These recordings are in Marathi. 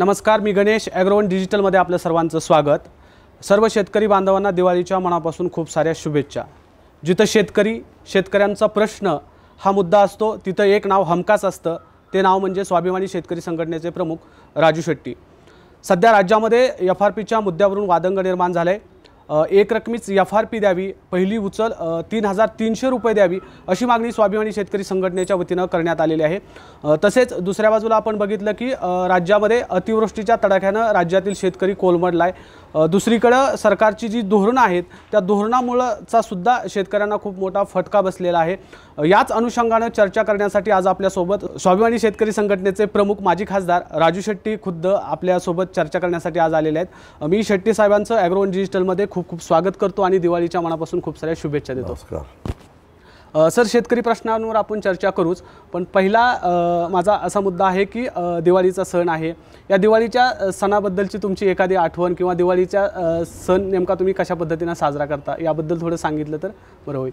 नमस्कार मी गणेश ॲग्रोवन डिजिटलमध्ये आपलं सर्वांचं स्वागत सर्व शेतकरी बांधवांना दिवाळीच्या मनापासून खूप साऱ्या शुभेच्छा जिथं शेतकरी शेतकऱ्यांचा प्रश्न हा मुद्दा असतो तिथं एक नाव हमखास असतं ते नाव म्हणजे स्वाभिमानी शेतकरी संघटनेचे प्रमुख राजू शेट्टी सध्या राज्यामध्ये एफ आर पीच्या मुद्द्यावरून वादंग निर्माण झालं आहे एक रकमीच एफ आर पी द्यावी पहिली उचल तीन हजार तीनशे रुपये द्यावी अशी मागणी स्वाभिमानी शेतकरी संघटनेच्या वतीनं करण्यात आलेली आहे तसेच दुसऱ्या बाजूला आपण बघितलं की राज्यामध्ये अतिवृष्टीच्या तडाख्यानं राज्यातील शेतकरी कोलमडला आहे दुसरीकडं सरकारची जी धोरणं आहेत त्या धोरणामुळंचा सुद्धा शेतकऱ्यांना खूप मोठा फटका बसलेला आहे याच अनुषंगानं चर्चा करण्यासाठी आज आपल्यासोबत स्वाभिमानी शेतकरी संघटनेचे प्रमुख माजी खासदार राजू शेट्टी खुद्द आपल्यासोबत चर्चा करण्यासाठी आज आलेले आहेत मी शेट्टी साहेबांचं ॲग्रोन डिजिटलमध्ये खूप खूप स्वागत करतो आणि दिवाळीच्या मनापासून खूप साऱ्या शुभेच्छा देतो नमस्कार सर शेतकरी प्रश्नांवर आपण चर्चा करूच पण पहिला माझा असा मुद्दा आहे की दिवाळीचा सण आहे या दिवाळीच्या सणाबद्दलची तुमची एखादी आठवण किंवा दिवाळीचा सण नेमका तुम्ही कशा पद्धतीनं साजरा करता याबद्दल थोडं सांगितलं तर बरं होईल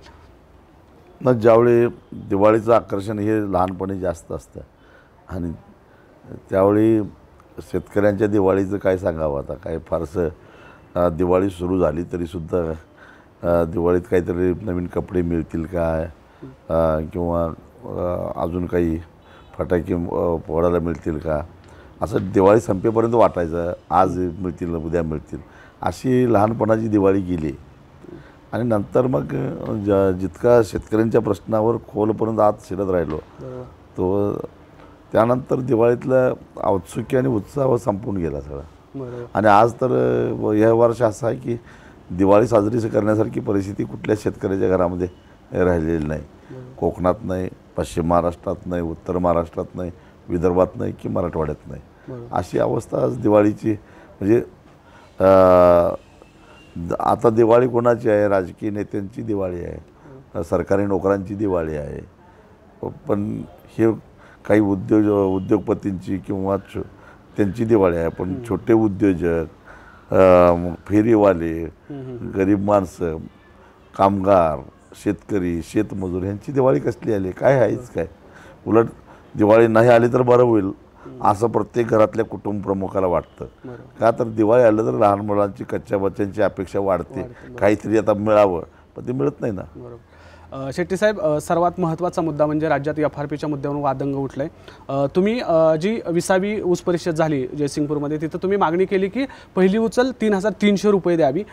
मग ज्यावेळी दिवाळीचं आकर्षण हे लहानपणी जास्त असतं आणि त्यावेळी शेतकऱ्यांच्या दिवाळीचं काय सांगावं आता काय फारसं दिवाळी सुरू झाली तरीसुद्धा दिवाळीत काहीतरी नवीन कपडे मिळतील काय किंवा अजून काही फटाके फोडायला मिळतील का असं दिवाळी संपेपर्यंत वाटायचं आज मिळतील उद्या मिळतील अशी लहानपणाची दिवाळी गेली आणि नंतर मग ज जितका शेतकऱ्यांच्या प्रश्नावर खोलपर्यंत आत शिरत राहिलो तो त्यानंतर दिवाळीतलं औत्सुक्य आणि उत्साह संपून गेला सगळा आणि आज तर हे वर्ष असं आहे की दिवाळी साजरी करण्यासारखी परिस्थिती कुठल्या शेतकऱ्याच्या घरामध्ये राहिलेली नाही कोकणात नाही पश्चिम महाराष्ट्रात नाही उत्तर महाराष्ट्रात नाही विदर्भात नाही की मराठवाड्यात नाही अशी अवस्था आज दिवाळीची म्हणजे आता दिवाळी कोणाची आहे राजकीय नेत्यांची दिवाळी आहे सरकारी नोकरांची दिवाळी आहे पण हे काही उद्योज उद्योगपतींची किंवा त्यांची दिवाळी आहे पण छोटे उद्योजक फेरीवाले गरीब माणसं कामगार शेतकरी शेतमजूर यांची दिवाळी कसली आली काय आहेच काय उलट दिवाळी नाही आली तर बरं होईल असं प्रत्येक घरातल्या कुटुंब प्रमुखाला वाटतं का तर दिवाळी आलं तर लहान मुलांची कच्च्या बच्च्यांची अपेक्षा वाढते काहीतरी आता मिळावं पण ते मिळत नाही ना शेट्टीसाहेब सर्वात महत्त्वाचा मुद्दा म्हणजे राज्यात एफ आर पीच्या मुद्द्यावरून वादंग उठलाय तुम्ही जी विसावी ऊस परिषद झाली जयसिंगपूरमध्ये तिथं तुम्ही मागणी केली की पहिली उचल तीन हजार तीनशे रुपये द्यावी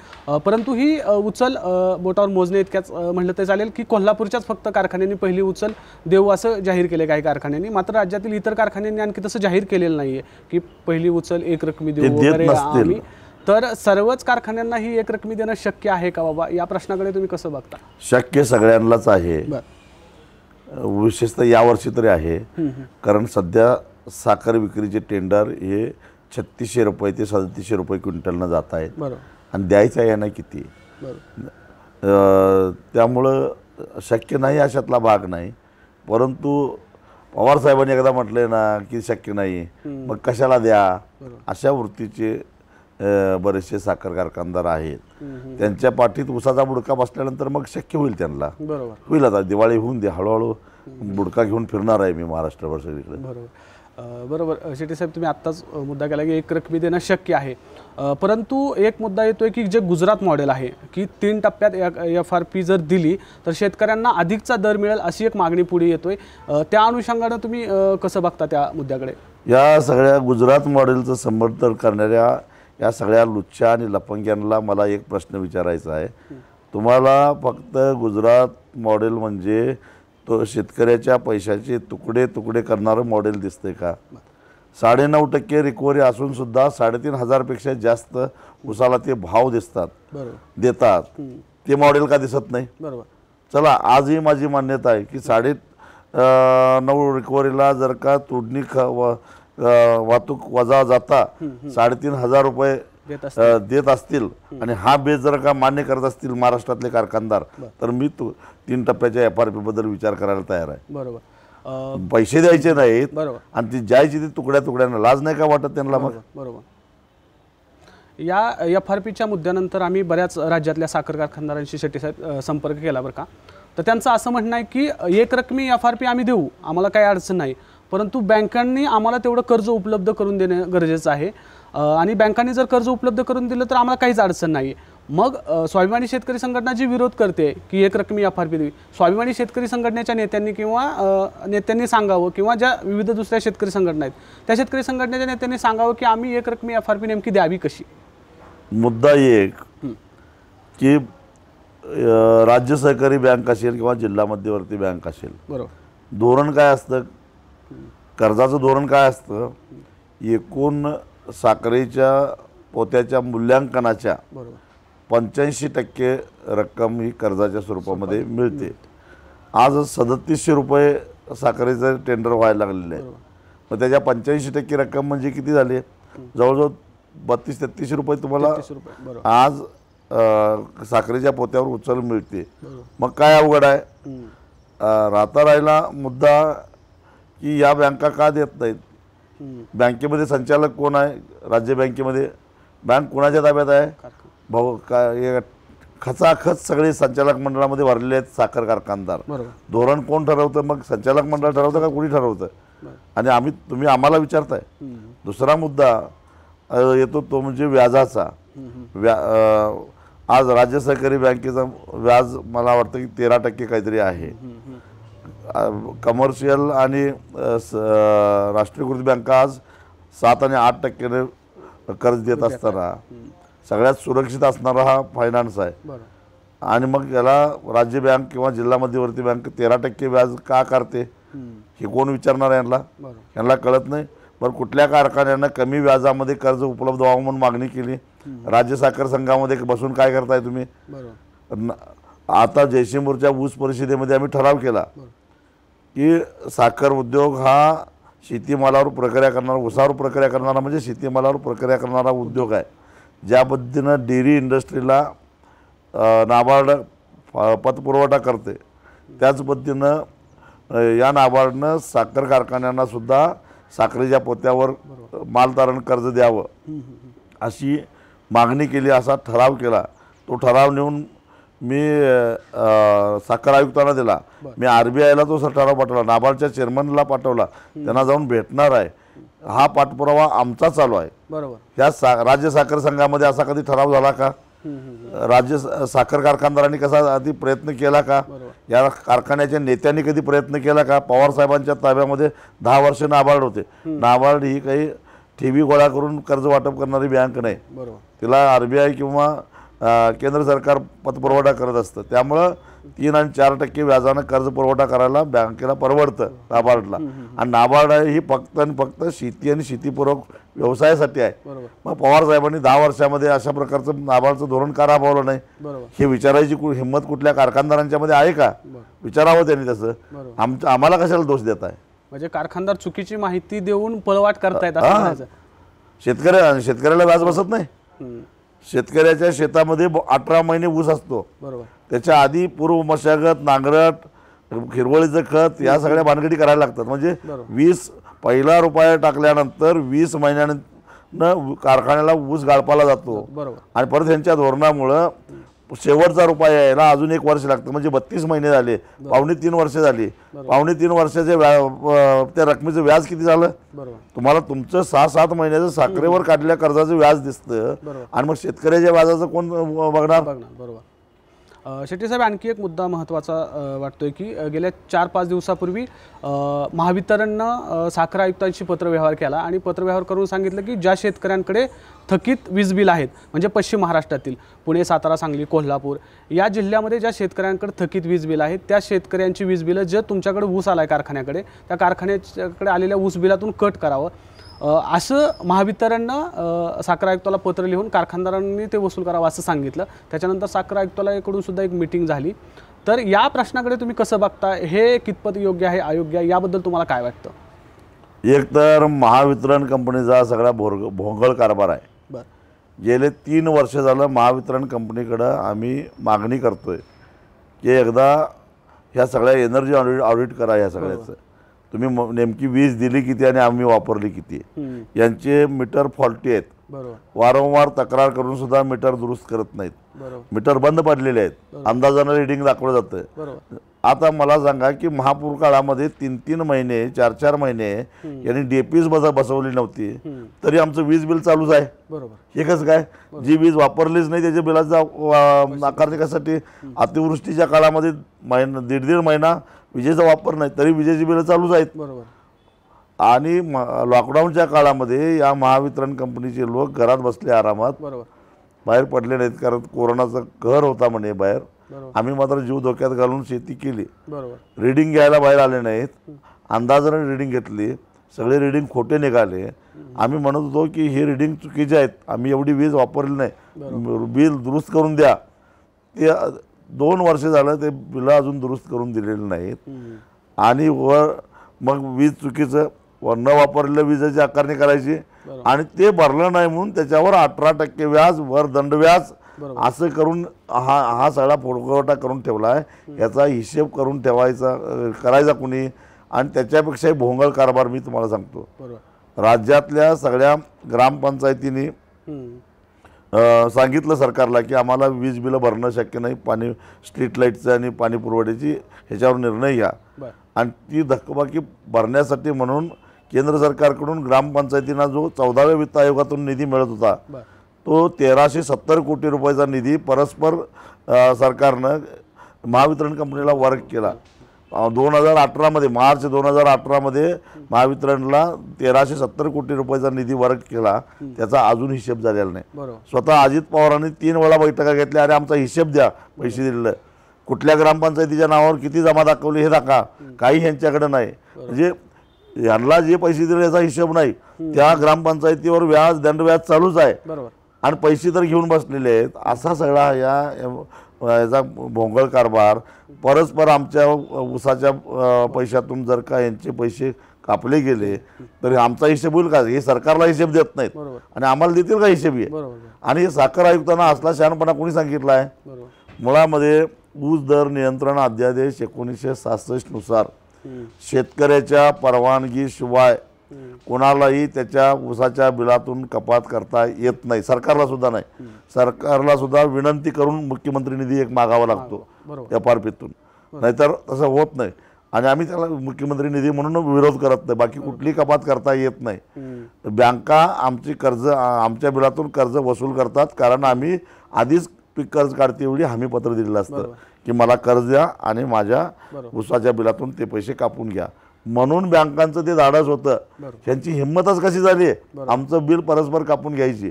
परंतु ही उचल बोटावर मोजणे इतक्याच म्हटलं तर चालेल की कोल्हापूरच्याच फक्त कारखान्यांनी पहिली उचल देऊ असं जाहीर केलं काही कारखान्यांनी मात्र राज्यातील इतर कारखान्यांनी आणखी तसं जाहीर केलेलं नाही की पहिली उचल एक रकमी देऊ आम्ही तर सर्वच कारखान्यांना ही एक रकमी देणं शक्य आहे का बाबा या प्रश्नाकडे तुम्ही कसं बघता शक्य सगळ्यांनाच आहे विशेषतः यावर्षी तरी आहे कारण सध्या साखर विक्रीचे टेंडर हे छत्तीसशे रुपये ते सदतीसशे रुपये क्विंटलनं जात आहेत आणि द्यायचं आहे ना किती त्यामुळं शक्य नाही अशातला भाग नाही परंतु पवार साहेबांनी एकदा म्हटले ना की शक्य नाही मग कशाला द्या अशा वृत्तीचे बरेचसे साखर कारखानदार आहेत त्यांच्या पाठीत उसाचा बुडका बसल्यानंतर मग शक्य होईल त्यांना होईल आता दिवाळी होऊन दे हळूहळू बुडका घेऊन फिरणार आहे मी महाराष्ट्रभर सगळीकडे बरोबर बरोबर शेट्टी साहेब तुम्ही आत्ताच मुद्दा केला की एक रकमी देणं शक्य आहे परंतु एक मुद्दा येतोय की जे गुजरात मॉडेल आहे की तीन टप्प्यात एफ आर पी जर दिली तर शेतकऱ्यांना अधिकचा दर मिळेल अशी एक मागणी पुढे येतोय त्या अनुषंगानं तुम्ही कसं बघता त्या मुद्द्याकडे या सगळ्या गुजरात मॉडेलचं समर्थन करणाऱ्या या सगळ्या लुच्च्या आणि लपंग्यांना मला एक प्रश्न विचारायचा आहे तुम्हाला फक्त गुजरात मॉडेल म्हणजे तो शेतकऱ्याच्या पैशाचे तुकडे तुकडे करणारं मॉडेल दिसते का साडेनऊ टक्के रिकव्हरी सुद्धा साडेतीन हजारपेक्षा जास्त उसाला ते भाव दिसतात देतात ते मॉडेल का दिसत नाही चला आजही माझी मान्यता आहे की साडे नऊ रिकव्हरीला जर का तोडणी ख वाहतूक वजा जाता साडेतीन हजार रुपये देत असतील आणि हा बेस जर का मान्य करत असतील महाराष्ट्रातले कारखानदार तर मी तो तीन टप्प्याच्या एफ आर पी बद्दल विचार करायला तयार आहे बरोबर पैसे द्यायचे नाहीत आणि ती जायची ती तुकड्या तुकड्यांना लाज नाही का वाटत त्यांना बघा बरोबर या एफ आर पीच्या मुद्द्यानंतर आम्ही बऱ्याच राज्यातल्या साखर कारखानदारांशी शेट्टी साहेब संपर्क केला बरं का तर त्यांचं असं म्हणणं आहे की एक रकमी एफ आर पी आम्ही देऊ आम्हाला काही अडचण नाही परंतु बँकांनी आम्हाला तेवढं कर्ज उपलब्ध करून देणं गरजेचं आहे आणि बँकांनी जर कर्ज उपलब्ध करून दिलं तर आम्हाला काहीच अडचण नाही मग स्वाभिमानी शेतकरी संघटना जी विरोध करते की एक रकमी एफ आर पी देवी स्वाभिमानी शेतकरी संघटनेच्या नेत्यांनी किंवा नेत्यांनी सांगावं किंवा ज्या विविध दुसऱ्या शेतकरी संघटना आहेत त्या शेतकरी संघटनेच्या नेत्यांनी सांगावं की आम्ही एक रकमी एफ आर पी नेमकी द्यावी कशी मुद्दा एक की राज्य सहकारी बँक असेल किंवा जिल्हा मध्यवर्ती बँक असेल बरोबर धोरण काय असतं कर्जाचं धोरण काय असतं एकूण साखरेच्या पोत्याच्या मूल्यांकनाच्या पंच्याऐंशी टक्के रक्कम ही कर्जाच्या स्वरूपामध्ये मिळते आज सदतीसशे रुपये साखरेचं टेंडर व्हायला लागलेलं आहे मग त्याच्या पंच्याऐंशी टक्के रक्कम म्हणजे किती झाली जवळजवळ बत्तीस तेहतीसशे रुपये तुम्हाला आज साखरेच्या पोत्यावर उचल मिळते मग काय अवघड आहे राहता राहिला मुद्दा की या बँका का देत नाहीत बँकेमध्ये संचालक कोण आहे राज्य बँकेमध्ये बँक कोणाच्या ताब्यात आहे भाऊ का खचाखच सगळे संचालक मंडळामध्ये भरलेले आहेत साखर कारखानदार धोरण कोण ठरवतं मग संचालक मंडळ ठरवतं का कोणी ठरवतं आणि आम्ही तुम्ही आम्हाला विचारताय दुसरा मुद्दा येतो तो म्हणजे व्याजाचा आज राज्य सहकारी बँकेचा व्याज मला वाटतं की तेरा टक्के काहीतरी आहे कमर्शियल आणि राष्ट्रीयकृत बँका आज सात आणि आठ टक्क्याने कर्ज देत असताना सगळ्यात सुरक्षित असणारा हा फायनान्स आहे आणि मग याला राज्य बँक किंवा जिल्हा मध्यवर्ती बँक तेरा टक्के व्याज का करते हे कोण विचारणार यांना यांना कळत नाही पण कुठल्या कारखान्यांना कमी व्याजामध्ये कर्ज उपलब्ध व्हावं म्हणून मागणी केली राज्य साखर संघामध्ये बसून काय करताय तुम्ही आता जयसिंगपूरच्या ऊस परिषदेमध्ये आम्ही ठराव केला की साखर उद्योग हा शेतीमालावर प्रक्रिया करणारा उसावर प्रक्रिया करणारा म्हणजे शेतीमालावर प्रक्रिया करणारा उद्योग आहे ज्या पद्धतीनं डेअरी इंडस्ट्रीला नाबार्ड पतपुरवठा करते त्याच पद्धतीनं या नाबार्डनं साखर कारखान्यांनासुद्धा साखरेच्या पोत्यावर माल तारण कर्ज द्यावं अशी मागणी केली असा ठराव केला तो ठराव नेऊन मी साखर आयुक्तांना दिला मी आर बी आयला तो ठराव पाठवला नाबार्डच्या चेअरमनला पाठवला त्यांना जाऊन भेटणार आहे हा पाठपुरावा आमचा चालू आहे बरोबर सा राज्य साखर संघामध्ये असा कधी ठराव झाला का राज्य साखर कारखानदारांनी कसा आधी प्रयत्न केला का या कारखान्याच्या नेत्यांनी कधी प्रयत्न केला का पवार साहेबांच्या ताब्यामध्ये दहा वर्ष नाबार्ड होते नाबार्ड ही काही ठेवी गोळा करून कर्ज वाटप करणारी बँक नाही तिला आर बी आय किंवा केंद्र सरकार पतपुरवठा करत असतं त्यामुळं तीन आणि चार टक्के व्याजानं कर्ज पुरवठा करायला बँकेला परवडतं नाबार्डला आणि नाबार्ड ही फक्त आणि फक्त शेती आणि शेतीपूरक व्यवसायासाठी आहे मग पवार साहेबांनी दहा वर्षामध्ये अशा प्रकारचं नाबार्डचं धोरण का राबवलं नाही हे विचारायची हिंमत कुठल्या कारखानदारांच्या मध्ये आहे का विचारावं त्यांनी तसं आमच्या आम्हाला कशाला दोष देत आहे म्हणजे कारखानदार चुकीची माहिती देऊन पळवाट करतायत शेतकऱ्या शेतकऱ्याला व्याज बसत नाही शेतकऱ्याच्या शेतामध्ये अठरा महिने ऊस असतो बरोबर त्याच्या आधी पूर्व मशागत नांगरट हिरवळीचं खत या सगळ्या भानगडी करायला लागतात म्हणजे वीस पहिला रुपया टाकल्यानंतर वीस महिन्यानं कारखान्याला ऊस गाळपाला जातो आणि परत यांच्या धोरणामुळं शेवटचा रुपया यायला अजून एक वर्ष लागतं म्हणजे बत्तीस महिने झाले पावणे तीन वर्षे झाली पावणे तीन वर्षाचे त्या रकमेचं व्याज किती झालं तुम्हाला तुमचं सहा सात महिन्याचं साखरेवर काढलेल्या कर्जाचं व्याज दिसतं आणि मग शेतकऱ्याच्या व्याजाचं कोण बघणार बघणार बरोबर शेट्टीसाहेब आणखी एक मुद्दा महत्त्वाचा वाटतोय की गेल्या चार पाच दिवसापूर्वी महावितरणनं साखर आयुक्तांशी पत्रव्यवहार केला आणि पत्रव्यवहार करून सांगितलं की ज्या शेतकऱ्यांकडे थकीत वीज बिल आहेत म्हणजे पश्चिम महाराष्ट्रातील पुणे सातारा सांगली कोल्हापूर या जिल्ह्यामध्ये ज्या शेतकऱ्यांकडे थकीत वीज बिल आहेत त्या शेतकऱ्यांची वीज बिलं जे तुमच्याकडे ऊस आला आहे कारखान्याकडे त्या कारखान्याकडे आलेल्या ऊस बिलातून कट करावं असं महावितरणनं साखर आयुक्ताला पत्र लिहून कारखानदारांनी ते वसूल करावं असं सांगितलं त्याच्यानंतर साखर आयुक्ताला एकडून सुद्धा एक मिटिंग झाली तर या प्रश्नाकडे तुम्ही कसं बघता हे कितपत योग्य आहे अयोग्य आहे याबद्दल तुम्हाला काय वाटतं एक तर महावितरण कंपनीचा सगळा भोरग भोंगळ कारभार आहे बर गेले तीन वर्ष झालं महावितरण कंपनीकडं आम्ही मागणी करतोय की एकदा ह्या सगळ्या एनर्जी ऑडिट ऑडिट करा ह्या सगळ्याचं तुम्ही नेमकी वीज दिली किती आणि आम्ही वापरली किती यांचे मीटर फॉल्टी आहेत वारंवार तक्रार करून सुद्धा मीटर दुरुस्त करत नाहीत मीटर बंद पडलेले आहेत अंदाजानं रिडिंग दाखवलं जातं आता मला सांगा की महापूर काळामध्ये तीन तीन महिने चार चार महिने यांनी डेपीज बजा बसवली नव्हती तरी आमचं वीज बिल चालूच आहे बरोबर एकच काय जी वीज वापरलीच नाही त्याच्या बिलाचा आकार अतिवृष्टीच्या काळामध्ये महिना दीड दीड महिना विजेचा वापर नाही तरी विजेची बिलं चालूच आहेत बरोबर आणि लॉकडाऊनच्या काळामध्ये या महावितरण कंपनीचे लोक घरात बसले आरामात बरोबर बाहेर पडले नाहीत कारण कोरोनाचा कहर होता म्हणे बाहेर आम्ही मात्र जीव धोक्यात घालून शेती केली रिडिंग घ्यायला बाहेर आले नाहीत अंदाजाने रिडिंग घेतली सगळे रिडिंग खोटे निघाले आम्ही म्हणत होतो की हे रिडिंग चुकीचे आहेत आम्ही एवढी वीज वापरली नाही बिल दुरुस्त करून द्या ते दोन वर्ष झालं ते बिल अजून दुरुस्त करून दिलेले नाहीत आणि वर मग वीज चुकीचं व न वापरलेल्या वीजाची आकारणी करायची आणि ते भरलं नाही म्हणून त्याच्यावर अठरा टक्के व्याज वर दंडव्याज असं करून हा हा सगळा पुरवठा करून ठेवला आहे याचा हिशेब करून ठेवायचा करायचा कुणी आणि त्याच्यापेक्षाही भोंगळ कारभार मी तुम्हाला सांगतो राज्यातल्या सगळ्या ग्रामपंचायतीने सांगितलं सरकारला की आम्हाला वीज बिलं भरणं शक्य नाही पाणी स्ट्रीट लाईटचं आणि पाणी पुरवठ्याची ह्याच्यावर निर्णय घ्या आणि ती धक्कबाकी भरण्यासाठी म्हणून केंद्र सरकारकडून ग्रामपंचायतींना जो चौदाव्या वित्त आयोगातून निधी मिळत होता तो तेराशे सत्तर कोटी रुपयाचा निधी परस्पर सरकारनं महावितरण कंपनीला वर्क केला दोन हजार अठरामध्ये मार्च दोन हजार अठरामध्ये महावितरणला तेराशे सत्तर कोटी रुपयाचा निधी वर्क केला त्याचा अजून हिशेब झालेला नाही स्वतः अजित पवारांनी तीन वेळा बैठका घेतल्या अरे आमचा हिशेब द्या पैसे दिलेलं कुठल्या ग्रामपंचायतीच्या नावावर किती जमा दाखवली हे दाखवा काही ह्यांच्याकडे नाही म्हणजे यांना जे पैसे दिले याचा हिशोब नाही त्या ग्रामपंचायतीवर व्याज दंडव्याज चालूच आहे आणि पैसे तर घेऊन बसलेले आहेत असा सगळा या याचा भोंगळ कारभार परस्पर आमच्या उसाच्या पैशातून जर का यांचे पैसे कापले गेले तर आमचा हिशेब होईल का हे सरकारला हिशेब देत नाहीत आणि आम्हाला देतील का हिशेब हे आणि हे साखर आयुक्तांना असला शहाणपणा कोणी सांगितला आहे मुळामध्ये ऊस दर नियंत्रण अध्यादेश एकोणीसशे सहासष्टनुसार शेतकऱ्याच्या परवानगीशिवाय कोणालाही त्याच्या ऊसाच्या बिलातून कपात करता येत नाही सरकारला सुद्धा नाही सरकारला सुद्धा विनंती करून मुख्यमंत्री निधी एक मागावा लागतो एफ आर पीतून नाहीतर तसं होत नाही आणि आम्ही त्याला मुख्यमंत्री निधी म्हणून विरोध करत नाही बाकी कुठली कपात करता येत नाही बँका आमची कर्ज आमच्या बिलातून कर्ज वसूल करतात कारण आम्ही आधीच पीक कर्ज काढते एवढी हमीपत्र दिलेलं असतं की मला कर्ज द्या आणि माझ्या उसाच्या बिलातून ते पैसे कापून घ्या म्हणून बँकांचं ते धाडस होतं त्यांची हिंमतच कशी झाली आमचं बिल परस्पर कापून घ्यायची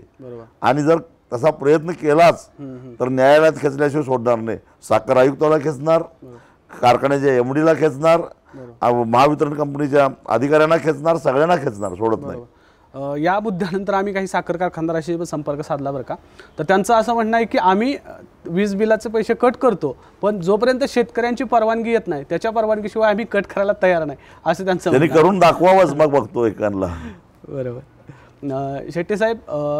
आणि जर तसा प्रयत्न केलाच तर न्यायालयात खेचल्याशिवाय सोडणार नाही साखर आयुक्ताला खेचणार कारखान्याच्या एमडीला खेचणार महावितरण कंपनीच्या अधिकाऱ्यांना खेचणार सगळ्यांना खेचणार सोडत नाही या मुद्द्यानंतर आम्ही काही साखर कारखानदाराशी संपर्क साधला बरं का तर त्यांचं असं म्हणणं आहे की आम्ही वीज बिलाचे पैसे कट करतो पण जोपर्यंत शेतकऱ्यांची परवानगी येत नाही त्याच्या परवानगीशिवाय आम्ही कट करायला तयार नाही असं त्यांचं करून दाखवावंच मग बघतो एकांना बरोबर शेट्टी साहेब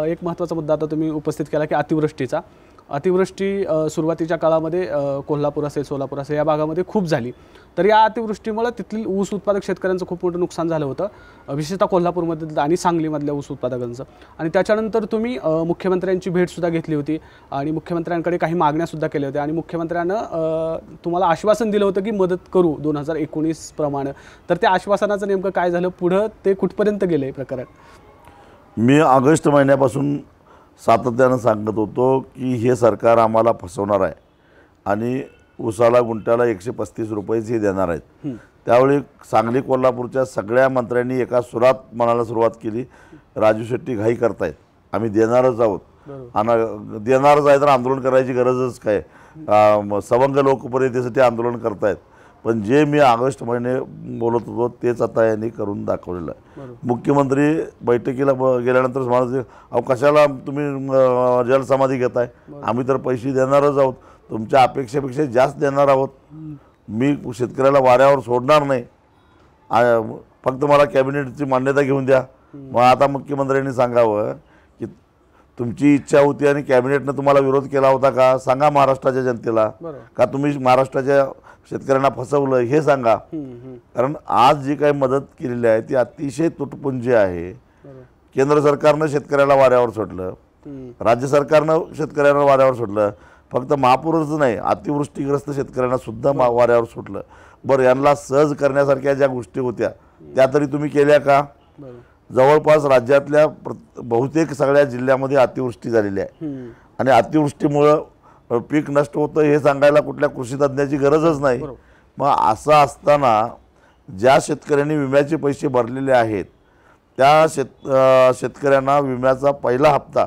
एक महत्त्वाचा मुद्दा आता तुम्ही उपस्थित केला की अतिवृष्टीचा अतिवृष्टी सुरुवातीच्या काळामध्ये कोल्हापूर असेल सोलापूर असेल या भागामध्ये खूप झाली तर या अतिवृष्टीमुळे तिथील ऊस उत्पादक शेतकऱ्यांचं खूप मोठं नुकसान झालं होतं विशेषतः कोल्हापूरमध्ये आणि सांगलीमधल्या ऊस उत्पादकांचं आणि त्याच्यानंतर तुम्ही मुख्यमंत्र्यांची भेटसुद्धा घेतली होती आणि मुख्यमंत्र्यांकडे काही मागण्यासुद्धा केल्या होत्या आणि मुख्यमंत्र्यानं तुम्हाला आश्वासन दिलं होतं की मदत करू दोन हजार एकोणीसप्रमाणे तर त्या आश्वासनाचं नेमकं काय झालं पुढं ते कुठपर्यंत गेलं आहे प्रकरण मी ऑगस्ट महिन्यापासून सातत्यानं सांगत होतो की हे सरकार आम्हाला फसवणार आहे आणि उसाला गुंट्याला एकशे पस्तीस रुपयेच हे देणार आहेत त्यावेळी सांगली कोल्हापूरच्या सगळ्या मंत्र्यांनी एका सुरात म्हणायला सुरुवात केली राजू शेट्टी घाई करतायत आम्ही देणारच आहोत आणि देणारच आहे तर आंदोलन करायची गरजच काय सवंग लोकप्रियतेसाठी आंदोलन करतायत पण जे मी ऑगस्ट महिने बोलत होतो तेच आता यांनी करून दाखवलेलं आहे मुख्यमंत्री बैठकीला गेल्यानंतरच मला अहो कशाला तुम्ही घेत घेताय आम्ही तर पैसे देणारच आहोत तुमच्या अपेक्षेपेक्षा जास्त देणार आहोत मी शेतकऱ्याला वाऱ्यावर सोडणार नाही फक्त मला कॅबिनेटची मान्यता घेऊन द्या मग आता मुख्यमंत्र्यांनी सांगावं तुमची इच्छा होती आणि कॅबिनेटनं तुम्हाला विरोध केला होता का सांगा महाराष्ट्राच्या जनतेला का तुम्ही महाराष्ट्राच्या शेतकऱ्यांना फसवलं हे सांगा कारण आज जी काही मदत केलेली आहे ती अतिशय तुटपुंजी आहे केंद्र सरकारनं शेतकऱ्याला वाऱ्यावर सोडलं राज्य सरकारनं शेतकऱ्यांना वाऱ्यावर सोडलं फक्त महापूरच नाही अतिवृष्टीग्रस्त शेतकऱ्यांना सुद्धा वाऱ्यावर सुटलं बरं यांना सहज करण्यासारख्या ज्या गोष्टी होत्या त्या तरी तुम्ही केल्या का जवळपास राज्यातल्या प्र बहुतेक सगळ्या जिल्ह्यामध्ये अतिवृष्टी झालेली आहे आणि अतिवृष्टीमुळं पीक नष्ट होतं हे सांगायला कुठल्या कृषी तज्ज्ञाची गरजच नाही मग असं असताना ज्या शेतकऱ्यांनी विम्याचे पैसे भरलेले आहेत त्या शेत शेतकऱ्यांना विम्याचा पहिला हप्ता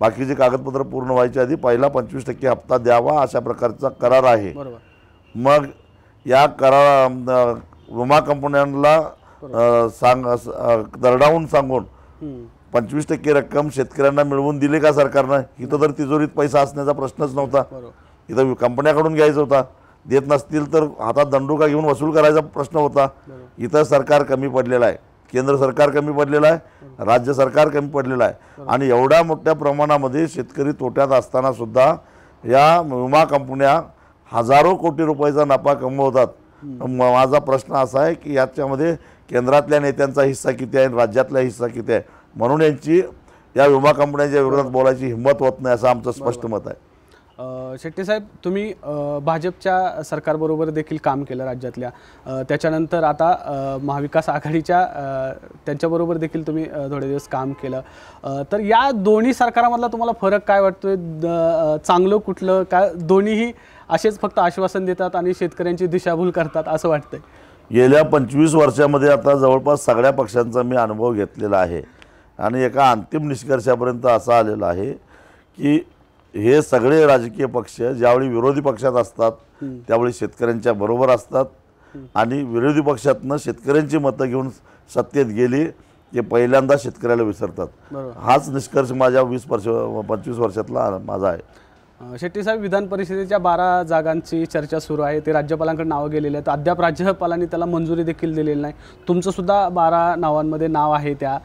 बाकीचे कागदपत्र पूर्ण व्हायच्या आधी पहिला पंचवीस टक्के हप्ता द्यावा अशा प्रकारचा करार आहे मग या करार विमा कंपन्यांना सांग दरडावून सांगून पंचवीस टक्के रक्कम शेतकऱ्यांना मिळवून दिली का सरकारनं इथं तर तिजोरीत पैसा असण्याचा प्रश्नच नव्हता इथं कंपन्याकडून घ्यायचा होता देत नसतील तर हातात दंडुका घेऊन वसूल करायचा प्रश्न होता इथं सरकार कमी पडलेलं आहे केंद्र सरकार कमी पडलेलं आहे राज्य सरकार कमी पडलेलं आहे आणि एवढ्या मोठ्या प्रमाणामध्ये शेतकरी तोट्यात असताना सुद्धा या विमा कंपन्या हजारो कोटी रुपयाचा नफा कमवतात माझा प्रश्न असा आहे की याच्यामध्ये केंद्रातल्या नेत्यांचा हिस्सा किती आहे राज्यातला हिस्सा किती आहे म्हणून यांची या विमा कंपन्यांच्या विरोधात बोलायची हिंमत होत नाही असं आमचं स्पष्ट मत आहे शेट्टी साहेब तुम्ही भाजपच्या सरकारबरोबर देखील काम केलं राज्यातल्या त्याच्यानंतर आता महाविकास आघाडीच्या त्यांच्याबरोबर देखील तुम्ही थोडे दिवस काम केलं तर या दोन्ही सरकारामधला तुम्हाला फरक काय वाटतोय चांगलं कुठलं काय दोन्हीही असेच फक्त आश्वासन देतात आणि शेतकऱ्यांची दिशाभूल करतात असं वाटतंय गेल्या पंचवीस वर्षामध्ये आता जवळपास सगळ्या पक्षांचा मी अनुभव घेतलेला आहे आणि एका अंतिम निष्कर्षापर्यंत असा आलेला आहे की हे सगळे राजकीय पक्ष ज्यावेळी विरोधी पक्षात असतात त्यावेळी शेतकऱ्यांच्या बरोबर असतात आणि विरोधी पक्षातनं शेतकऱ्यांची मतं घेऊन सत्तेत गेली ते पहिल्यांदा शेतकऱ्याला विसरतात हाच निष्कर्ष माझ्या वीस वर्ष पंचवीस वर्षातला माझा आहे शेट्टीसाहेब विधान परिषदेच्या बारा जागांची चर्चा सुरू आहे ते राज्यपालांकडे नावं गेलेले आहेत अद्याप राज्यपालांनी त्याला मंजुरी देखील दिलेली नाही तुमचंसुद्धा बारा नावांमध्ये नाव आहे त्या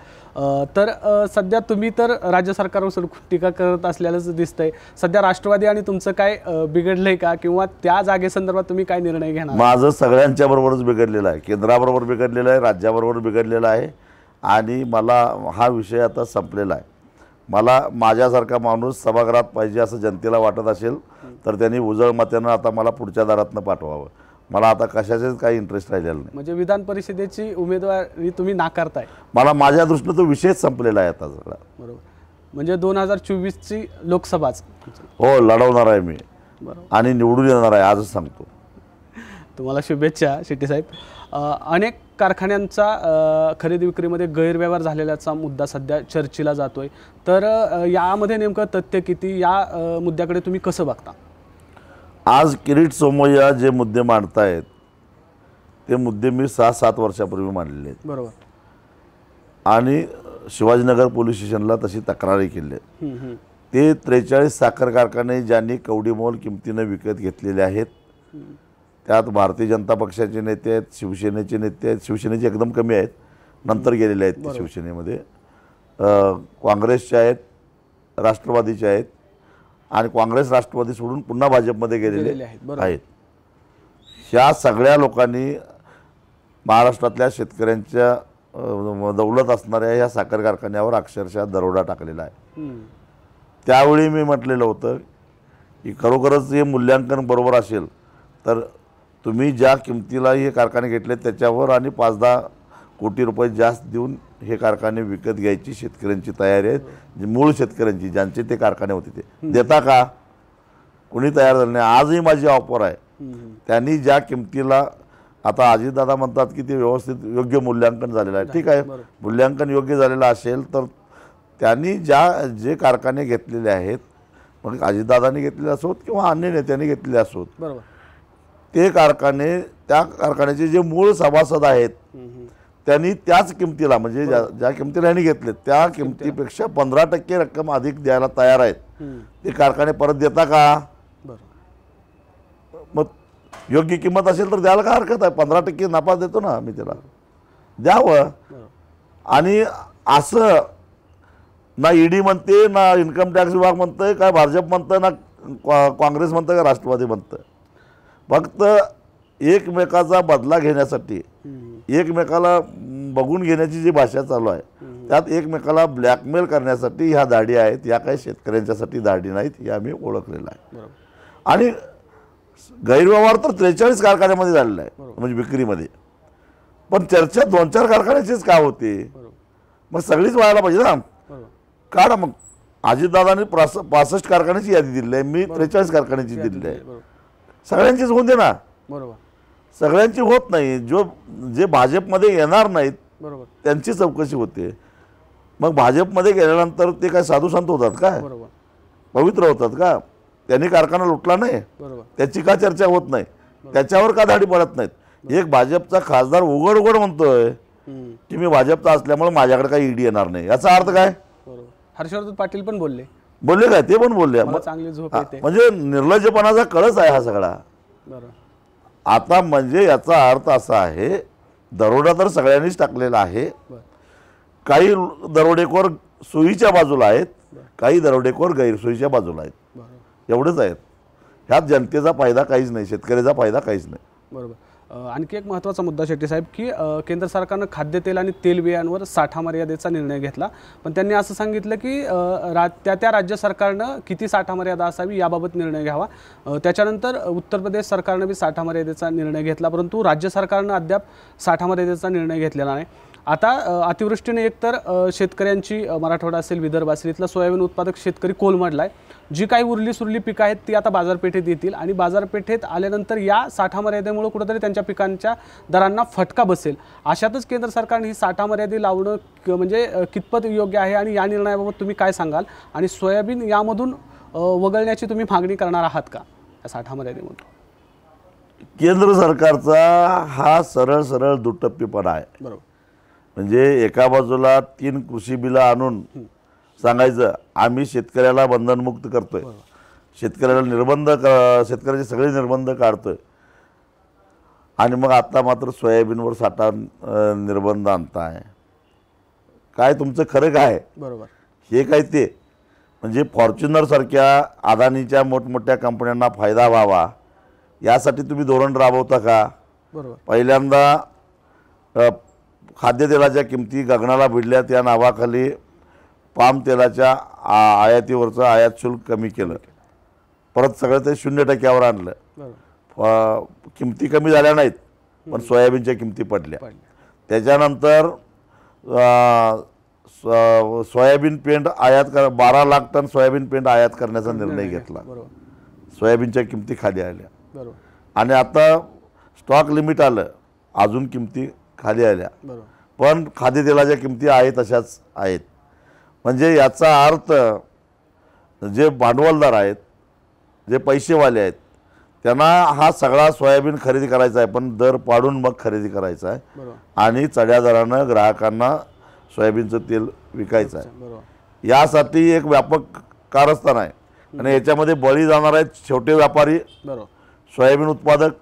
तर सध्या तुम्ही तर राज्य सरकारवर टीका करत असल्यालाच दिसतंय सध्या राष्ट्रवादी आणि तुमचं काय बिघडलंय का किंवा त्या जागेसंदर्भात तुम्ही काय निर्णय घेणार माझं सगळ्यांच्या बरोबरच बिघडलेलं आहे केंद्राबरोबर बिघडलेलं आहे राज्याबरोबर बिघडलेलं आहे आणि मला हा विषय आता संपलेला आहे मला माझ्यासारखा माणूस सभागृहात पाहिजे असं जनतेला वाटत असेल तर त्यांनी उजळ मत्यानं आता मला पुढच्या दारातनं पाठवावं मला आता कशाचेच काही इंटरेस्ट राहिलेला नाही म्हणजे विधान परिषदेची उमेदवारी तुम्ही नाकारताय मला माझ्या दृष्टीनं तो विषयच संपलेला आहे आता सगळा बरोबर म्हणजे दोन हजार चोवीसची लोकसभाच हो लढवणार आहे मी आणि निवडून येणार आहे आजच सांगतो तुम्हाला शुभेच्छा शेट्टी साहेब अनेक कारखान्यांचा खरेदी विक्रीमध्ये गैरव्यवहार झालेल्याचा मुद्दा सध्या चर्चेला जातोय तर यामध्ये नेमकं तथ्य किती या मुद्द्याकडे तुम्ही कसं बघता आज किरीट सोमय्या जे मुद्दे मांडतायत ते मुद्दे मी सहा सात वर्षापूर्वी मांडलेले आहेत बरोबर आणि शिवाजीनगर पोलीस स्टेशनला तशी तक्रारी केली ते त्रेचाळीस साखर कारखाने ज्यांनी कवडीमोल किमतीनं विकत घेतलेले आहेत त्यात भारतीय जनता पक्षाचे नेते आहेत शिवसेनेचे नेते आहेत शिवसेनेचे एकदम कमी आहेत नंतर गेलेले आहेत ते शिवसेनेमध्ये काँग्रेसचे आहेत राष्ट्रवादीचे आहेत आणि काँग्रेस राष्ट्रवादी सोडून पुन्हा भाजपमध्ये गेलेले आहेत ह्या सगळ्या लोकांनी महाराष्ट्रातल्या शेतकऱ्यांच्या दौलत असणाऱ्या ह्या साखर कारखान्यावर अक्षरशः दरोडा टाकलेला आहे त्यावेळी मी म्हटलेलं होतं की खरोखरच हे मूल्यांकन बरोबर असेल तर तुम्ही ज्या किमतीला हे कारखाने घेतले त्याच्यावर आणि पाच दहा कोटी रुपये जास्त देऊन हे कारखाने विकत घ्यायची शेतकऱ्यांची तयारी आहे मूळ शेतकऱ्यांची ज्यांचे ते कारखाने होते ते देता का कोणी तयार झाले नाही आजही माझी ऑफर आहे त्यांनी ज्या किमतीला आता अजितदादा म्हणतात की ते व्यवस्थित योग्य मूल्यांकन झालेलं आहे ठीक आहे मूल्यांकन योग्य झालेलं असेल तर त्यांनी ज्या जे कारखाने घेतलेले आहेत मग अजितदादानी घेतलेले असोत किंवा अन्य नेत्यांनी घेतलेले असोत बरोबर ते कारखाने त्या कारखान्याचे जे मूळ सभासद आहेत त्यांनी त्याच किमतीला म्हणजे ज्या किमतीला यांनी घेतले त्या किमतीपेक्षा पंधरा टक्के रक्कम अधिक द्यायला तयार आहेत ते कारखाने परत देता का मग योग्य किंमत असेल तर द्यायला का हरकत आहे पंधरा टक्के नफा देतो ना मी त्याला द्यावं आणि असं ना ईडी e म्हणते ना इन्कम टॅक्स विभाग म्हणतंय काय भाजप म्हणतं ना काँग्रेस म्हणतं का राष्ट्रवादी म्हणतं फक्त एकमेकाचा बदला घेण्यासाठी एकमेकाला बघून घेण्याची जी भाषा चालू आहे त्यात एकमेकाला ब्लॅकमेल करण्यासाठी ह्या दाढी आहेत या काही शेतकऱ्यांच्यासाठी दाढी नाहीत हे आम्ही ओळखलेलं आहे आणि गैरव्यवहार तर त्रेचाळीस कारखान्यामध्ये झालेला आहे म्हणजे विक्रीमध्ये पण चर्चा दोन चार कारखान्याचीच का होते मग सगळीच व्हायला पाहिजे ना काढा मग अजितदादानी पासष्ट कारखान्याची यादी दिली आहे मी त्रेचाळीस कारखान्याची दिली आहे सगळ्यांचीच होऊन दे ना बरोबर सगळ्यांची होत नाही जो जे भाजपमध्ये येणार नाहीत बरोबर त्यांची चौकशी होते मग भाजपमध्ये गेल्यानंतर ते काय साधू संत होतात काय पवित्र होतात का त्यांनी कारखाना लुटला नाही त्याची का चर्चा होत नाही त्याच्यावर का धाडी पडत नाहीत एक भाजपचा खासदार उघड उघड म्हणतोय की मी भाजपचा असल्यामुळे माझ्याकडे काही ईडी येणार नाही याचा अर्थ काय हर्षवर्धन पाटील पण बोलले बोलले काय ते पण बोलले म्हणजे निर्लज्जपणाचा कळच आहे हा सगळा आता म्हणजे याचा अर्थ असा आहे दरोडा तर सगळ्यांनीच टाकलेला आहे काही दरोडेखोर सोयीच्या बाजूला आहेत काही दरोडेखोर गैरसोयीच्या बाजूला आहेत एवढंच आहेत ह्यात जनतेचा फायदा काहीच नाही शेतकऱ्याचा फायदा काहीच नाही बरोबर आणखी एक महत्त्वाचा मुद्दा शेट्टी साहेब की केंद्र सरकारनं खाद्यतेल आणि तेलबियांवर साठा मर्यादेचा निर्णय घेतला पण त्यांनी असं सांगितलं की रा त्या त्या राज्य सरकारनं किती साठा मर्यादा असावी याबाबत निर्णय घ्यावा त्याच्यानंतर उत्तर प्रदेश सरकारनं बी साठा मर्यादेचा निर्णय घेतला परंतु राज्य सरकारनं अद्याप साठा मर्यादेचा निर्णय घेतलेला नाही आता अतिवृष्टीने एकतर शेतकऱ्यांची मराठवाडा असेल विदर्भ असेल इथला सोयाबीन उत्पादक शेतकरी कोलमडला आहे जी काही उरली सुरली पिकं आहेत ती आता बाजारपेठेत येतील आणि बाजारपेठेत आल्यानंतर या साठा मर्यादेमुळे कुठंतरी त्यांच्या पिकांच्या दरांना फटका बसेल अशातच केंद्र सरकारने ही साठा मर्यादे लावणं म्हणजे कितपत योग्य आहे आणि या निर्णयाबाबत तुम्ही काय सांगाल आणि सोयाबीन यामधून वगळण्याची तुम्ही मागणी करणार आहात का या साठा मर्यादेमधून केंद्र सरकारचा हा सरळ सरळ दुटप्पीपणा आहे बरोबर म्हणजे एका बाजूला तीन कृषी बिलं आणून सांगायचं आम्ही शेतकऱ्याला बंधनमुक्त करतोय शेतकऱ्याला निर्बंध शेतकऱ्याचे सगळे निर्बंध काढतोय आणि मग आता मात्र सोयाबीनवर साठा निर्बंध आणताय काय तुमचं खरं काय बरोबर हे काय ते म्हणजे फॉर्च्युनरसारख्या अदानीच्या मोठमोठ्या कंपन्यांना फायदा व्हावा यासाठी तुम्ही धोरण राबवता का बरोबर पहिल्यांदा खाद्यतेलाच्या किमती गगनाला भिडल्यात या नावाखाली पाम तेलाच्या आयातीवरचं आयात शुल्क कमी केलं परत सगळं ते शून्य टक्क्यावर आणलं किमती कमी झाल्या नाहीत पण सोयाबीनच्या किमती पडल्या त्याच्यानंतर सोयाबीन पेंट आयात कर बारा लाख टन सोयाबीन पेंट आयात करण्याचा निर्णय घेतला सोयाबीनच्या किमती खाली आल्या आणि आता स्टॉक लिमिट आलं अजून किमती खाली आल्या पण ज्या किमती आहेत तशाच आहेत म्हणजे याचा अर्थ जे भांडवलदार आहेत जे पैसेवाले आहेत त्यांना हा सगळा सोयाबीन खरेदी करायचा आहे पण दर पाडून मग खरेदी करायचा आहे आणि चढ्या दरानं ग्राहकांना सोयाबीनचं तेल विकायचं आहे यासाठी एक व्यापक कारस्थान आहे आणि याच्यामध्ये बळी जाणार आहेत छोटे व्यापारी सोयाबीन उत्पादक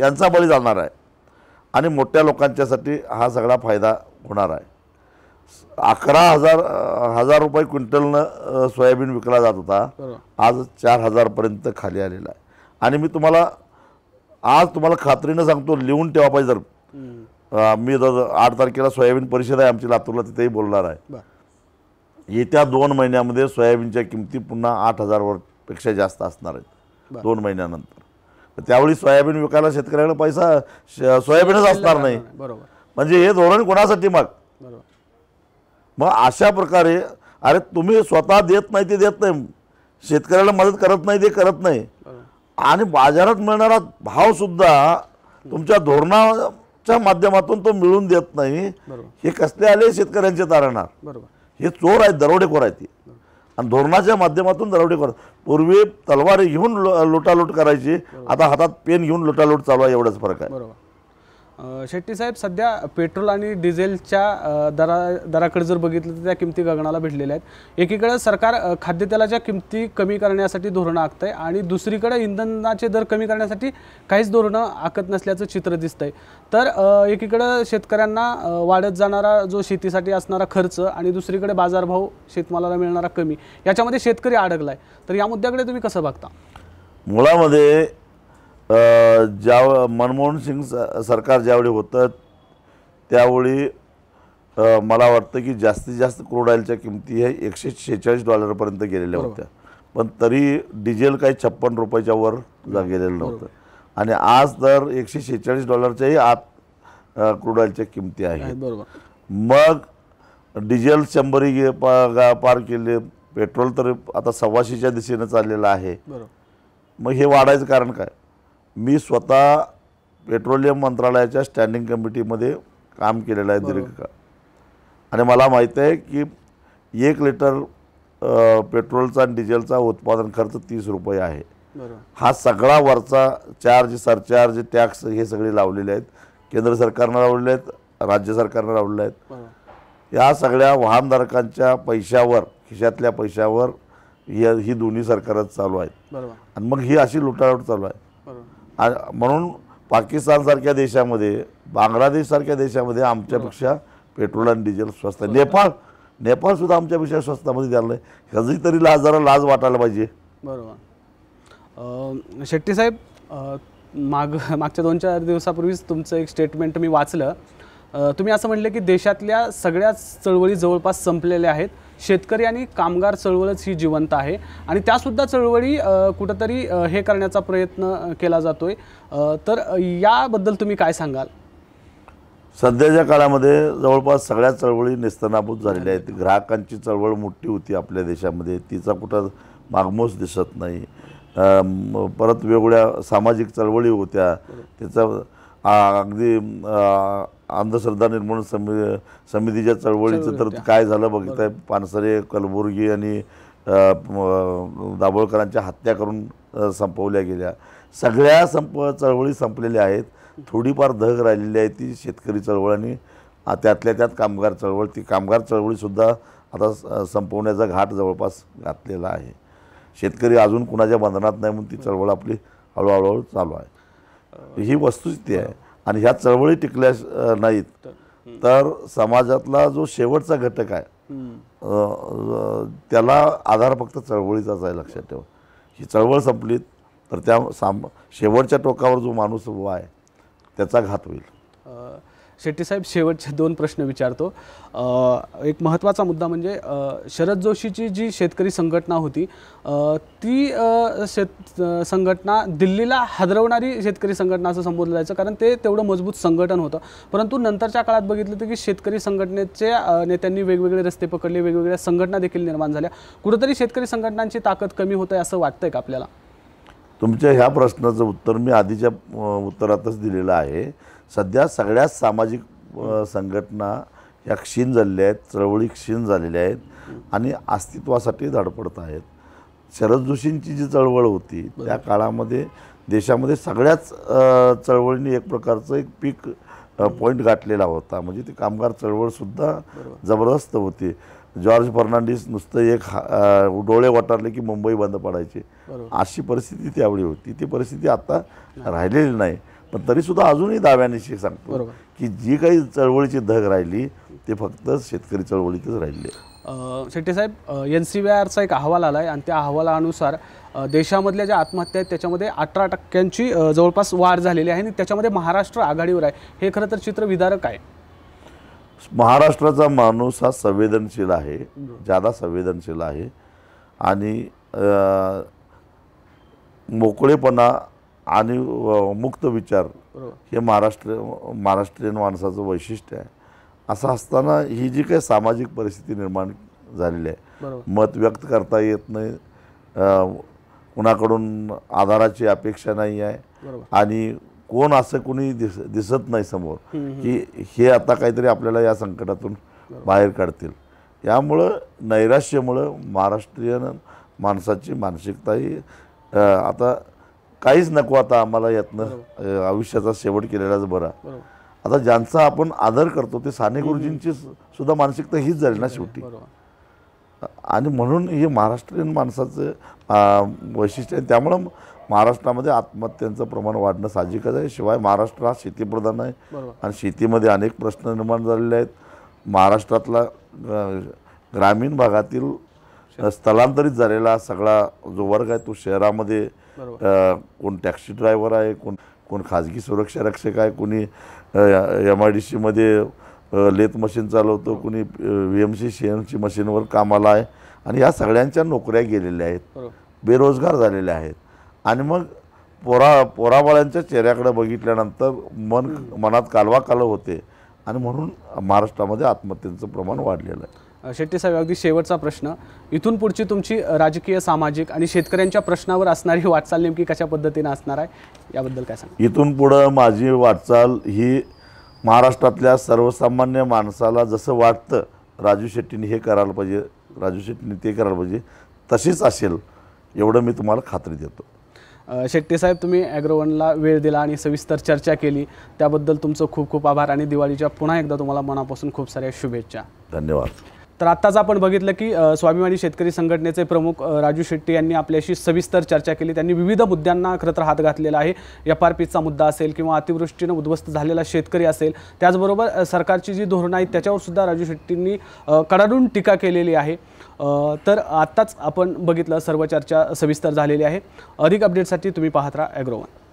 यांचा बळी जाणार आहे आणि मोठ्या लोकांच्यासाठी हा सगळा फायदा होणार आहे अकरा हजार हजार रुपये क्विंटलनं सोयाबीन विकला जात होता आज चार हजारपर्यंत खाली आलेला आहे आणि मी तुम्हाला आज तुम्हाला खात्रीनं सांगतो लिहून ठेवा पाहिजे जर मी जर आठ तारखेला सोयाबीन परिषद आहे आमची लातूरला तिथेही बोलणार आहे येत्या दोन महिन्यामध्ये सोयाबीनच्या किमती पुन्हा आठ हजारवर पेक्षा जास्त असणार आहेत दोन महिन्यानंतर त्यावेळी सोयाबीन विकायला शेतकऱ्याला पैसा सोयाबीनच असणार नाही बरोबर म्हणजे हे धोरण कोणासाठी मग मग अशा प्रकारे अरे तुम्ही स्वतः देत नाही ते देत नाही शेतकऱ्याला मदत करत नाही ते करत नाही आणि बाजारात मिळणारा भावसुद्धा तुमच्या धोरणाच्या माध्यमातून तो मिळून देत नाही हे कसले आले शेतकऱ्यांचे तारणार हे चोर आहेत दरोडेखोर आहेत आणि धोरणाच्या माध्यमातून करतो पूर्वी तलवारी घेऊन लो लोटालोट करायची आता हातात पेन घेऊन लोटालोट चालू आहे एवढाच फरक आहे बरोबर शेट्टी साहेब सध्या पेट्रोल आणि डिझेलच्या दरा दराकडे जर बघितलं तर त्या किमती गगनाला भिडलेल्या आहेत एकीकडे सरकार खाद्यतेलाच्या किमती कमी करण्यासाठी धोरणं आखत आहे आणि दुसरीकडे इंधनाचे दर कमी करण्यासाठी काहीच धोरणं आखत नसल्याचं चित्र दिसतं आहे तर एकीकडं शेतकऱ्यांना वाढत जाणारा जो शेतीसाठी असणारा खर्च आणि दुसरीकडे बाजारभाव शेतमालाला मिळणारा कमी याच्यामध्ये शेतकरी अडकला आहे तर या मुद्द्याकडे तुम्ही कसं बघता मुळामध्ये ज्या मनमोहन सिंग सरकार ज्यावेळी होतं त्यावेळी मला वाटतं की जास्तीत जास्त क्रूड ऑइलच्या किमती हे एकशे शेहेचाळीस डॉलरपर्यंत गेलेल्या होत्या पण तरी डिझेल काही छप्पन रुपयाच्या वर गेलेलं नव्हतं आणि आज तर एकशे शेहेचाळीस डॉलरच्याही आत क्रूड ऑइलच्या किमती आहेत मग डिझेल शंभरी गे पार केले पेट्रोल तर आता सव्वाशेच्या दिशेनं चाललेलं आहे मग हे वाढायचं कारण काय मी स्वतः पेट्रोलियम मंत्रालयाच्या स्टँडिंग कमिटीमध्ये काम केलेलं आहे दीर्घकाळ आणि मला माहीत आहे की एक लिटर पेट्रोलचा आणि डिझेलचा उत्पादन खर्च तीस रुपये आहे हा सगळा वरचा चार्ज सरचार्ज टॅक्स हे सगळे लावलेले आहेत केंद्र सरकारनं लावलेले आहेत राज्य सरकारनं लावलेले आहेत या सगळ्या वाहनधारकांच्या पैशावर खिशातल्या पैशावर ही दोन्ही सरकारच चालू आहेत आणि मग ही अशी लुटालूट चालू आहे म्हणून पाकिस्तानसारख्या देशामध्ये बांगलादेशसारख्या देशामध्ये आमच्यापेक्षा पेट्रोल आणि डिझेल स्वस्त आहे नेपाळ नेपाळसुद्धा आमच्यापेक्षा स्वस्तामध्ये द्यायला आहे कधीतरी तरी लाज जरा लाज वाटायला पाहिजे बरोबर शेट्टी साहेब माग मागच्या दोन चार दिवसापूर्वीच तुमचं एक स्टेटमेंट मी वाचलं तुम्ही असं म्हटलं की देशातल्या सगळ्याच चळवळी जवळपास संपलेल्या आहेत शेतकरी आणि कामगार चळवळच ही जिवंत आहे आणि त्यासुद्धा चळवळी कुठंतरी हे करण्याचा प्रयत्न केला जातो आहे तर याबद्दल तुम्ही काय सांगाल सध्याच्या काळामध्ये जवळपास सगळ्या चळवळी निस्तनाभूत झालेल्या आहेत ग्राहकांची चळवळ मोठी होती आपल्या देशामध्ये तिचा कुठं मागमोस दिसत नाही परत वेगवेगळ्या सामाजिक चळवळी होत्या त्याचा अगदी अंधश्रद्धा निर्मूलन समि समितीच्या चळवळीचं तर काय झालं बघितलं पानसरे कलबुर्गी आणि दाभोळकरांच्या हत्या करून संपवल्या गेल्या सगळ्या संप चळवळी संपलेल्या आहेत थोडीफार धग राहिलेली आहे ती शेतकरी चळवळ आणि त्यातल्या त्यात कामगार चळवळ ती कामगार चळवळीसुद्धा आता संपवण्याचा घाट जवळपास घातलेला आहे शेतकरी अजून कुणाच्या बंधनात नाही म्हणून ती चळवळ आपली हळूहळू चालू आहे ही वस्तुस्थिती आहे आणि ह्या चळवळी टिकल्या नाहीत तर समाजातला जो शेवटचा घटक आहे त्याला आधार फक्त चळवळीचाच आहे लक्षात ठेवा ही चळवळ संपलीत तर त्या शेवटच्या टोकावर जो माणूस उभा आहे त्याचा घात होईल शेट्टीसाहेब शेवटचे दोन प्रश्न विचारतो एक महत्त्वाचा मुद्दा म्हणजे शरद जोशीची जी शेतकरी संघटना होती ती शेत संघटना दिल्लीला हादरवणारी शेतकरी संघटना असं संबोधलं जायचं कारण ते तेवढं मजबूत संघटन होतं परंतु नंतरच्या काळात बघितलं होतं की शेतकरी संघटनेचे नेत्यांनी वेगवेगळे रस्ते पकडले वेगवेगळ्या संघटना देखील निर्माण झाल्या कुठंतरी शेतकरी संघटनांची ताकद कमी आहे असं वाटतंय का आपल्याला तुमच्या ह्या प्रश्नाचं उत्तर मी आधीच्या उत्तरातच दिलेलं आहे सध्या सगळ्याच सामाजिक संघटना ह्या क्षीण झालेल्या आहेत चळवळी क्षीण झालेल्या आहेत आणि अस्तित्वासाठी धडपडत आहेत शरद जोशींची जी चळवळ होती त्या काळामध्ये देशामध्ये सगळ्याच चळवळीने एक प्रकारचं एक पीक पॉईंट गाठलेला होता म्हणजे ती कामगार चळवळसुद्धा जबरदस्त होती जॉर्ज फर्नांडिस नुसतं एक डोळे वाटारले की मुंबई बंद पडायची अशी परिस्थिती त्यावेळी होती ती परिस्थिती आता राहिलेली नाही पण तरीसुद्धा अजूनही दाव्यानिशी सांगतो की जी काही चळवळीची धग राहिली ते फक्त शेतकरी चळवळीतच राहिली शेट्टी साहेब एन सी व्ही आरचा एक अहवाल आला आहे आणि त्या अहवालानुसार देशामधल्या ज्या आत्महत्या आहेत त्याच्यामध्ये अठरा टक्क्यांची जवळपास वाढ झालेली आहे आणि त्याच्यामध्ये महाराष्ट्र आघाडीवर आहे हे खरं तर चित्र विदारक आहे महाराष्ट्राचा माणूस हा संवेदनशील आहे जादा संवेदनशील आहे आणि मोकळेपणा आणि मुक्त विचार हे महाराष्ट्र महाराष्ट्रीयन माणसाचं वैशिष्ट्य आहे असं असताना ही जी काही सामाजिक परिस्थिती निर्माण झालेली आहे मत व्यक्त करता येत नाही कुणाकडून आधाराची अपेक्षा नाही आहे आणि कोण असं कोणी दिस दिसत नाही समोर की हे आता काहीतरी आपल्याला या संकटातून बाहेर काढतील यामुळं नैराश्यमुळं महाराष्ट्रीयन माणसाची मानसिकताही आता काहीच नको आता आम्हाला यातनं आयुष्याचा शेवट केलेलाच बरा आता ज्यांचा आपण आदर करतो ते साने गुरुजींची सुद्धा मानसिकता हीच झाली ना शेवटी आणि म्हणून हे महाराष्ट्रीयन माणसाचं वैशिष्ट्य आहे त्यामुळं महाराष्ट्रामध्ये आत्महत्यांचं प्रमाण वाढणं साहजिकच आहे शिवाय महाराष्ट्र हा शेतीप्रधान आहे आणि शेतीमध्ये अनेक प्रश्न निर्माण झालेले आहेत महाराष्ट्रातला ग्रामीण भागातील स्थलांतरित झालेला सगळा जो वर्ग आहे तो शहरामध्ये कोण टॅक्सी ड्रायव्हर आहे कोण कोण खाजगी सुरक्षा रक्षक आहे कोणी एम आय डी सीमध्ये लेथ मशीन चालवतो कोणी V M C C M C मशीनवर कामाला आहे आणि या सगळ्यांच्या नोकऱ्या गेलेल्या आहेत बेरोजगार झालेल्या आहेत आणि मग पोरा पोराबाळांच्या चेहऱ्याकडे बघितल्यानंतर मन मनात कालवा कालव होते आणि म्हणून महाराष्ट्रामध्ये आत्महत्येचं प्रमाण वाढलेलं आहे शेट्टी साहेब अगदी शेवटचा प्रश्न इथून पुढची तुमची राजकीय सामाजिक आणि शेतकऱ्यांच्या प्रश्नावर असणारी वाटचाल नेमकी कशा पद्धतीने असणार आहे याबद्दल काय सांग इथून पुढं माझी वाटचाल ही महाराष्ट्रातल्या सर्वसामान्य माणसाला जसं वाटतं राजू शेट्टीने हे करायला पाहिजे राजू शेट्टीने ते करायला पाहिजे तशीच असेल एवढं मी तुम्हाला खात्री देतो शेट्टी साहेब तुम्ही ॲग्रोवनला वेळ दिला आणि सविस्तर चर्चा केली त्याबद्दल तुमचं खूप खूप आभार आणि दिवाळीच्या पुन्हा एकदा तुम्हाला मनापासून खूप साऱ्या शुभेच्छा धन्यवाद तर आत्ताच आपण बघितलं की स्वाभिमानी शेतकरी संघटनेचे प्रमुख राजू शेट्टी यांनी आपल्याशी सविस्तर चर्चा केली त्यांनी विविध मुद्द्यांना खरंतर हात घातलेला आहे एफ आर पीचा मुद्दा असेल किंवा अतिवृष्टीनं उद्ध्वस्त झालेला शेतकरी असेल त्याचबरोबर सरकारची जी धोरणं आहेत त्याच्यावर सुद्धा राजू शेट्टींनी कडाडून टीका केलेली आहे तर आत्ताच आपण बघितलं सर्व चर्चा सविस्तर झालेली आहे अधिक अपडेटसाठी तुम्ही पाहत राहा ॲग्रोवन